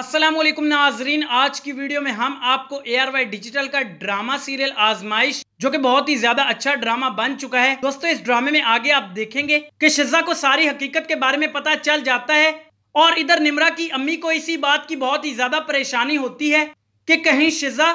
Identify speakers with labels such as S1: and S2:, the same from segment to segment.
S1: असलम नाजरीन आज की वीडियो में हम आपको ए आर वाई डिजिटल का ड्रामा सीरियल आजमाइश जो कि बहुत ही ज्यादा अच्छा ड्रामा बन चुका है दोस्तों इस ड्रामे में आगे आप देखेंगे कि शिजा को सारी हकीकत के बारे में पता चल जाता है और इधर निमरा की अम्मी को इसी बात की बहुत ही ज्यादा परेशानी होती है कि कहीं शिजा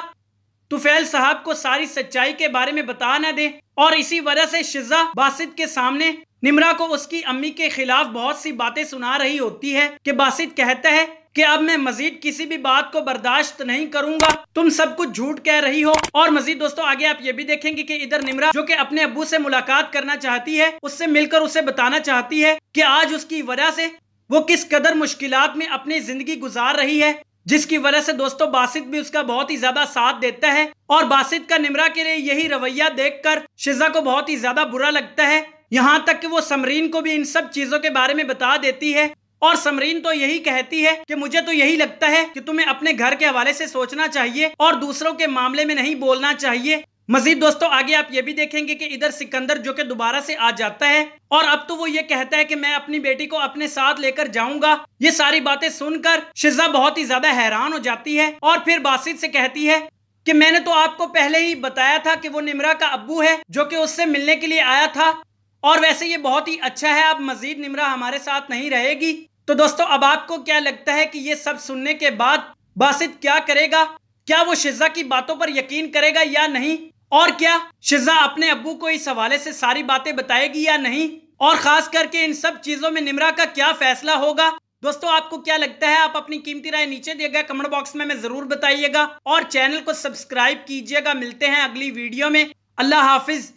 S1: तुफेल साहब को सारी सच्चाई के बारे में बता ना दे और इसी वजह से शिजा बासित के सामने निमरा को उसकी अम्मी के खिलाफ बहुत सी बातें सुना रही होती है कि बासित कहता है कि अब मैं मजीद किसी भी बात को बर्दाश्त नहीं करूंगा तुम सब कुछ झूठ कह रही हो और मजीद दोस्तों आगे आप ये भी देखेंगे कि इधर निमरा जो कि अपने अबू से मुलाकात करना चाहती है उससे मिलकर उसे बताना चाहती है कि आज उसकी वजह से वो किस कदर मुश्किल में अपनी जिंदगी गुजार रही है जिसकी वजह से दोस्तों बासित भी उसका बहुत ही ज्यादा साथ देता है और बासित का निमरा के लिए यही रवैया देख शिजा को बहुत ही ज्यादा बुरा लगता है यहाँ तक कि वो समरीन को भी इन सब चीजों के बारे में बता देती है और समरीन तो यही कहती है कि मुझे तो यही लगता है कि तुम्हें अपने घर के हवाले से सोचना चाहिए और दूसरों के मामले में नहीं बोलना चाहिए मजीद दोस्तों आगे आप ये भी देखेंगे कि इधर सिकंदर जो कि दोबारा से आ जाता है और अब तो वो ये कहता है कि मैं अपनी बेटी को अपने साथ लेकर जाऊंगा ये सारी बातें सुनकर शिजा बहुत ही ज्यादा हैरान हो जाती है और फिर बासित से कहती है कि मैंने तो आपको पहले ही बताया था कि वो निमरा का अबू है जो कि उससे मिलने के लिए आया था और वैसे ये बहुत ही अच्छा है अब मजीद निमरा हमारे साथ नहीं रहेगी तो दोस्तों अब आपको क्या लगता है कि ये सब सुनने के बाद बासित क्या करेगा क्या वो शिजा की बातों पर यकीन करेगा या नहीं और क्या शिजा अपने अबू को इस हवाले से सारी बातें बताएगी या नहीं और खास करके इन सब चीजों में निमरा का क्या फैसला होगा दोस्तों आपको क्या लगता है आप अपनी कीमती राय नीचे दिएगा कमेंट बॉक्स में हमें जरूर बताइएगा और चैनल को सब्सक्राइब कीजिएगा मिलते हैं अगली वीडियो में अल्लाह हाफिज